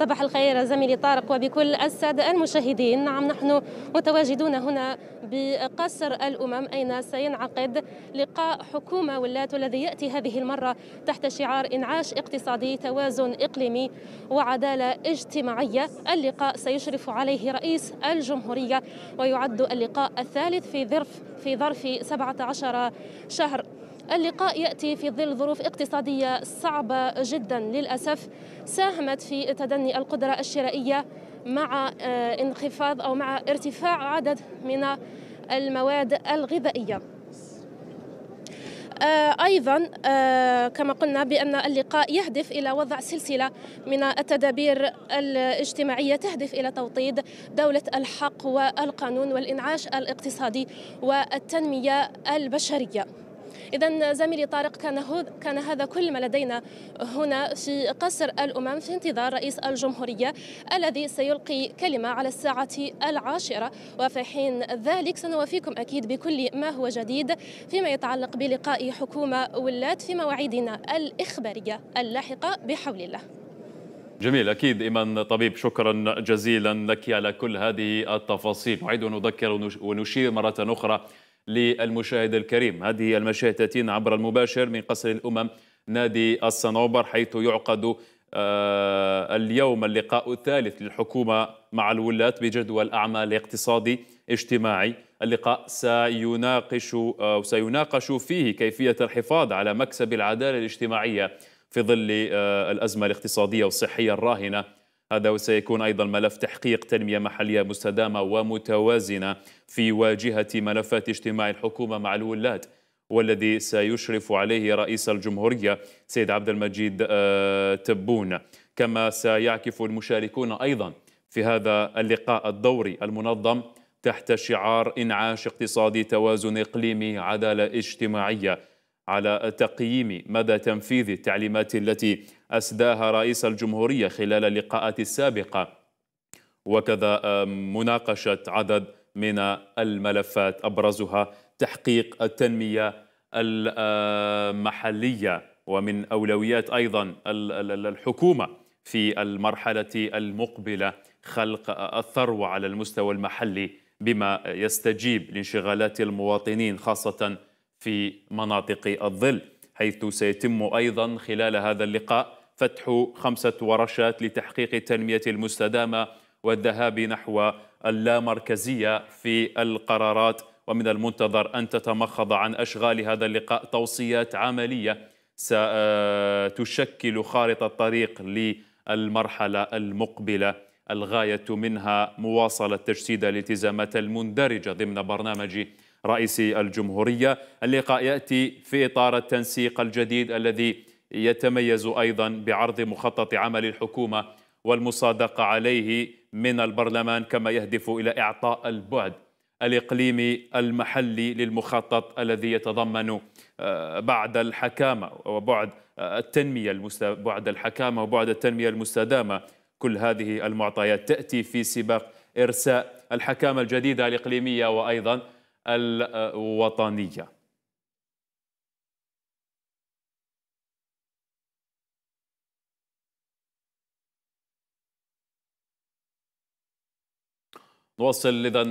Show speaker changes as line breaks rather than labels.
صباح الخير زميلي طارق وبكل السادة المشاهدين نعم نحن متواجدون هنا بقصر الأمم أين سينعقد لقاء حكومة ولات الذي يأتي هذه المرة تحت شعار إنعاش اقتصادي توازن إقليمي وعدالة اجتماعية اللقاء سيشرف عليه رئيس الجمهورية ويعد اللقاء الثالث في ظرف في ظرف 17 شهر اللقاء يأتي في ظل ظروف اقتصادية صعبة جدا للأسف ساهمت في تدني القدرة الشرائية مع آه، انخفاض أو مع ارتفاع عدد من المواد الغذائية آه، ايضا آه، كما قلنا بان اللقاء يهدف الى وضع سلسله من التدابير الاجتماعيه تهدف الى توطيد دوله الحق والقانون والانعاش الاقتصادي والتنميه البشريه إذا زميلي طارق كان كان هذا كل ما لدينا هنا في قصر الأمم في انتظار رئيس الجمهورية الذي سيلقي كلمة على الساعة العاشرة وفي حين ذلك سنوافيكم أكيد بكل ما هو جديد فيما يتعلق بلقاء حكومة ولات في مواعيدنا الإخبارية اللاحقة بحول الله
جميل أكيد إيمان طبيب شكرا جزيلا لك على كل هذه التفاصيل نعيد ونذكر ونشير مرة أخرى للمشاهد الكريم هذه المشاهد تأتينا عبر المباشر من قصر الأمم نادي الصنوبر حيث يعقد آه، اليوم اللقاء الثالث للحكومة مع الولاة بجدول أعمال اقتصادي اجتماعي اللقاء سيناقش أو آه، سيناقش فيه كيفية الحفاظ على مكسب العدالة الاجتماعية في ظل آه، الأزمة الاقتصادية والصحية الراهنة هذا وسيكون أيضا ملف تحقيق تنمية محلية مستدامة ومتوازنة في واجهة ملفات اجتماع الحكومة مع الولاد والذي سيشرف عليه رئيس الجمهورية سيد عبد المجيد آه، تبون كما سيعكف المشاركون أيضا في هذا اللقاء الدوري المنظم تحت شعار إنعاش اقتصادي توازن إقليمي عدالة اجتماعية على تقييم مدى تنفيذ التعليمات التي أسداها رئيس الجمهورية خلال اللقاءات السابقة وكذا آه، مناقشة عدد من الملفات أبرزها تحقيق التنمية المحلية آه، ومن أولويات أيضا الحكومة في المرحلة المقبلة خلق آه، الثروة على المستوى المحلي بما يستجيب لانشغالات المواطنين خاصة في مناطق الظل حيث سيتم أيضا خلال هذا اللقاء فتح خمسة ورشات لتحقيق التنمية المستدامة والذهاب نحو اللامركزية في القرارات ومن المنتظر أن تتمخض عن أشغال هذا اللقاء توصيات عملية ستشكل خارطة طريق للمرحلة المقبلة الغاية منها مواصلة تجسيد الالتزامات المندرجة ضمن برنامج رئيس الجمهورية اللقاء يأتي في إطار التنسيق الجديد الذي يتميز أيضا بعرض مخطط عمل الحكومة والمصادقة عليه من البرلمان كما يهدف إلى إعطاء البعد الإقليمي المحلي للمخطط الذي يتضمن آه، بعد الحكامة وبعد التنمية بعد الحكامة وبعد التنمية المستدامة كل هذه المعطيات تأتي في سباق إرساء الحكامة الجديدة الإقليمية وأيضا الوطنية
نواصل إذا